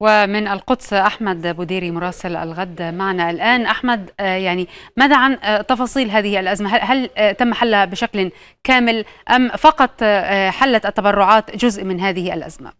ومن القدس احمد بوديري مراسل الغد معنا الان احمد آه، يعني ماذا عن آه، تفاصيل هذه الازمه هل آه، تم حلها بشكل كامل ام فقط حلت التبرعات جزء من هذه الازمه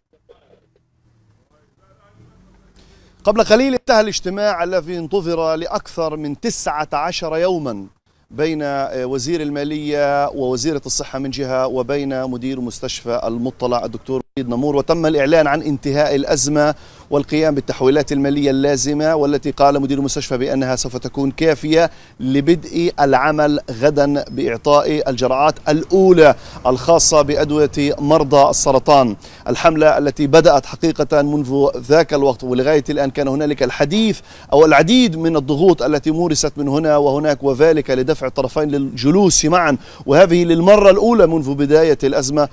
قبل قليل انتهى الاجتماع الذي انتظر لأكثر من 19 يوما بين آه، وزير المالية ووزيرة الصحة من جهة وبين مدير مستشفى المطلع الدكتور وليد نمور وتم الإعلان عن انتهاء الأزمة والقيام بالتحويلات المالية اللازمة والتي قال مدير المستشفى بأنها سوف تكون كافية لبدء العمل غدا بإعطاء الجرعات الأولى الخاصة بأدوية مرضى السرطان الحملة التي بدأت حقيقة منذ ذاك الوقت ولغاية الآن كان هنالك الحديث أو العديد من الضغوط التي مورست من هنا وهناك وذلك لدفع دفع الطرفين للجلوس معا وهذه للمرة الأولى منذ بداية الأزمة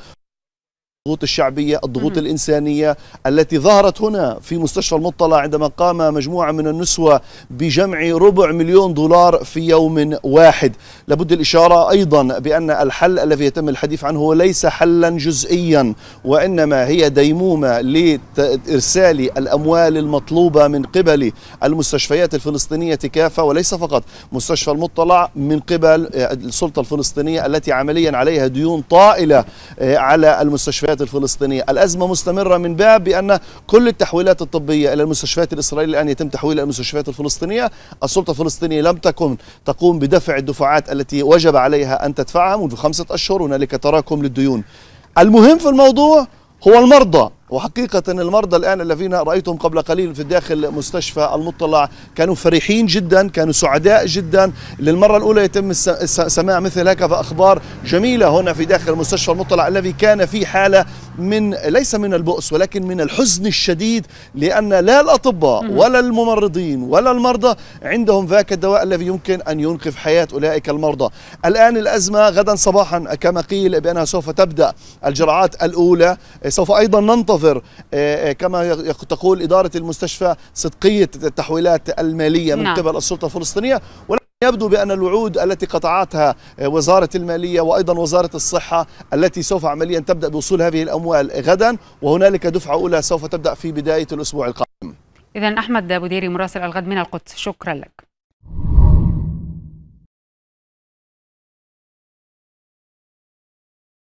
الضغوط الشعبية الضغوط الإنسانية التي ظهرت هنا في مستشفى المطلع عندما قام مجموعة من النسوة بجمع ربع مليون دولار في يوم واحد لابد الإشارة أيضا بأن الحل الذي يتم الحديث عنه هو ليس حلا جزئيا وإنما هي ديمومة لإرسال الأموال المطلوبة من قبل المستشفيات الفلسطينية كافة وليس فقط مستشفى المطلع من قبل آه، السلطة الفلسطينية التي عمليا عليها ديون طائلة آه، على المستشفيات المستشفيات الفلسطينية الأزمة مستمرة من باب بأن كل التحويلات الطبية إلى المستشفيات الإسرائيلية الآن يتم تحويلها إلى المستشفيات الفلسطينية السلطة الفلسطينية لم تكن تقوم بدفع الدفعات التي وجب عليها أن تدفعها منذ خمسة أشهر هنالك تراكم للديون المهم في الموضوع هو المرضى وحقيقة المرضى الآن الذين رأيتهم قبل قليل في داخل مستشفى المطلع كانوا فرحين جدا كانوا سعداء جدا للمرة الأولى يتم سماع مثل هكذا أخبار جميلة هنا في داخل مستشفى المطلع الذي كان في حالة من ليس من البؤس ولكن من الحزن الشديد لأن لا الأطباء ولا الممرضين ولا المرضى عندهم ذاك الدواء الذي يمكن أن ينقذ حياة أولئك المرضى الآن الأزمة غدا صباحا كما قيل بأنها سوف تبدأ الجرعات الأولى سوف أيضا ننتظر ننتظر آه، آه، كما تقول إدارة المستشفى صدقية التحويلات المالية من نعم. قبل السلطة الفلسطينية يبدو بأن الوعود التي قطعتها آه، وزارة المالية وأيضا وزارة الصحة التي سوف عمليا تبدأ بوصول هذه الأموال غدا وهنالك دفعة أولى سوف تبدأ في بداية الأسبوع القادم إذا أحمد بوديري مراسل الغد من القدس شكرا لك